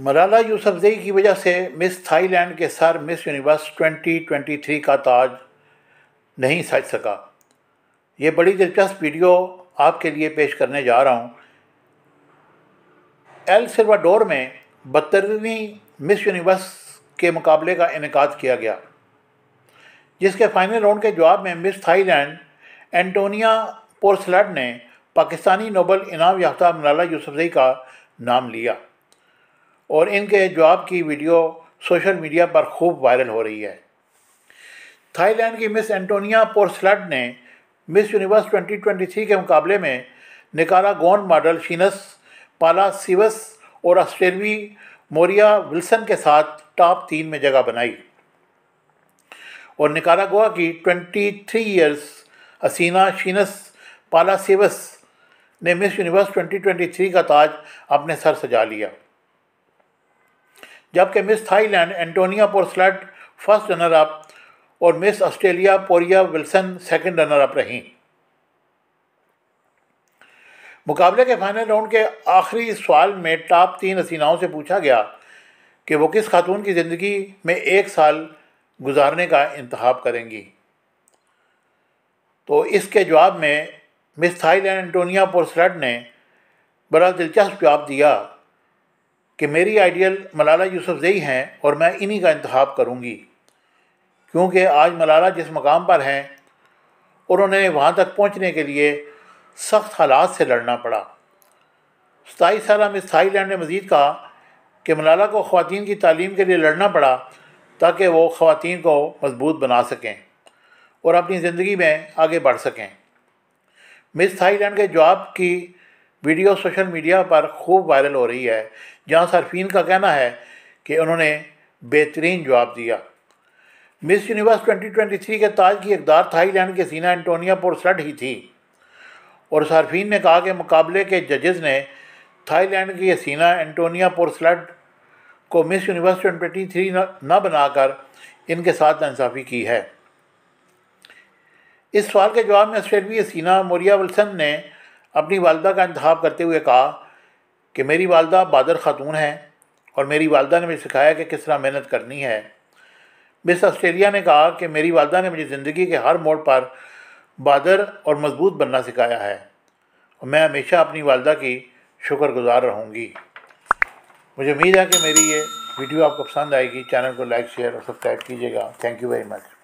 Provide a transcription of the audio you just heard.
मलाला यूसफजई की वजह से मिस थाईलैंड के सर मिस यूनिवर्स 2023 का ताज तो नहीं सज सका ये बड़ी दिलचस्प वीडियो आपके लिए पेश करने जा रहा हूँ एल सिल्वाडोर में बदतरवी मिस यूनिवर्स के मुकाबले का इनका किया गया जिसके फाइनल राउंड के जवाब में मिस थाईलैंड एंटोनिया पोर्सलड ने पाकिस्तानी नोबल इनाम याफ्ता मलाला यूसफजई का नाम लिया और इनके जवाब की वीडियो सोशल मीडिया पर खूब वायरल हो रही है थाईलैंड की मिस एंटोनिया पोर्सलट ने मिस यूनिवर्स 2023 के मुकाबले में निकारा गोन मॉडल शीनस पाला सिवस और ऑस्ट्रेलवी मोरिया विल्सन के साथ टॉप तीन में जगह बनाई और निकारागोआ की 23 ईयर्स हसीना शीनस सिवस ने मिस यूनिवर्स 2023 का ताज अपने सर सजा लिया जबकि miss Thailand Antonia Porsild first runner up और miss Australia Poria Wilson second runner up रहीं मुकाबले के फाइनल राउंड के आखिरी सवाल में टॉप तीन हसीनाओं से पूछा गया कि वो किस खातून की ज़िंदगी में एक साल गुजारने का इंतहा करेंगी तो इसके जवाब में मिस थाईलैंड एंटोनिया पोर्सलट ने बड़ा दिलचस्प जवाब दिया कि मेरी आइडियल मलाला यूसुफजई हैं और मैं इन्हीं का इंतब करूँगी क्योंकि आज मलाला जिस मकाम पर हैं उन्होंने वहाँ तक पहुँचने के लिए सख्त हालात से लड़ना पड़ा सताईस साल में थाईलैंड ने मज़ीद कहा कि मलाला को ख़वान की तालीम के लिए लड़ना पड़ा ताकि वो ख़वान को मजबूत बना सकें और अपनी ज़िंदगी में आगे बढ़ सकें मिस थाईलैंड के जवाब की वीडियो सोशल मीडिया पर खूब वायरल हो रही है जहां सार्फीन का कहना है कि उन्होंने बेहतरीन जवाब दिया मिस यूनिवर्स 2023 के ताज की इकदार थाईलैंड के सीना एंटोनिया पोर्सड ही थी और सार्फीन ने कहा कि मुकाबले के जजेस ने थाईलैंड की सीना एंटोनिया पोर्सलड को मिस यूनिवर्स 2023 न बनाकर इनके साथ इंसाफ़ी की है इस सवाल के जवाब में ऑस्ट्रेलिया सीना मोरिया विल्सन ने अपनी वालदा का इंतब करते हुए कहा कि मेरी वालदा बादर ख़ातून हैं और मेरी वालदा ने मुझे सिखाया कि किस तरह मेहनत करनी है मिस ऑस्ट्रेलिया ने कहा कि मेरी वालदा ने मुझे ज़िंदगी के हर मोड़ पर बादर और मजबूत बनना सिखाया है और मैं हमेशा अपनी वालदा की शुक्रगुजार रहूँगी मुझे उम्मीद है कि मेरी ये वीडियो आपको पसंद आएगी चैनल को लाइक शेयर और सब्सक्राइब कीजिएगा थैंक यू वेरी मच